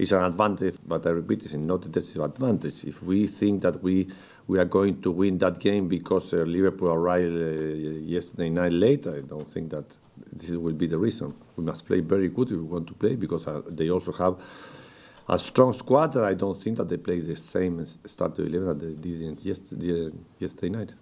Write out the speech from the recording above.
is an advantage, but I repeat, it's not a disadvantage. If we think that we we are going to win that game because uh, Liverpool arrived uh, yesterday night late, I don't think that this will be the reason. We must play very good if we want to play because uh, they also have a strong squad. I don't think that they play the same start to 11 that they did yesterday, yesterday night.